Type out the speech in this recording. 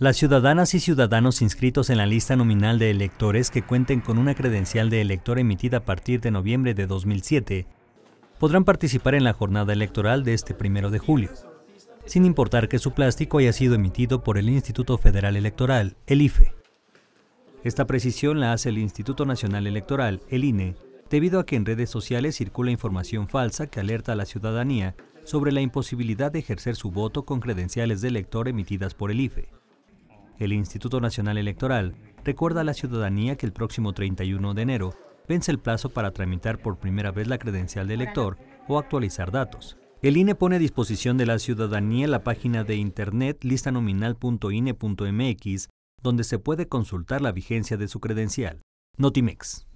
Las ciudadanas y ciudadanos inscritos en la lista nominal de electores que cuenten con una credencial de elector emitida a partir de noviembre de 2007 podrán participar en la jornada electoral de este primero de julio, sin importar que su plástico haya sido emitido por el Instituto Federal Electoral, el IFE. Esta precisión la hace el Instituto Nacional Electoral, el INE, debido a que en redes sociales circula información falsa que alerta a la ciudadanía sobre la imposibilidad de ejercer su voto con credenciales de elector emitidas por el IFE el Instituto Nacional Electoral recuerda a la ciudadanía que el próximo 31 de enero vence el plazo para tramitar por primera vez la credencial de elector o actualizar datos. El INE pone a disposición de la ciudadanía la página de internet listanominal.ine.mx, donde se puede consultar la vigencia de su credencial. Notimex.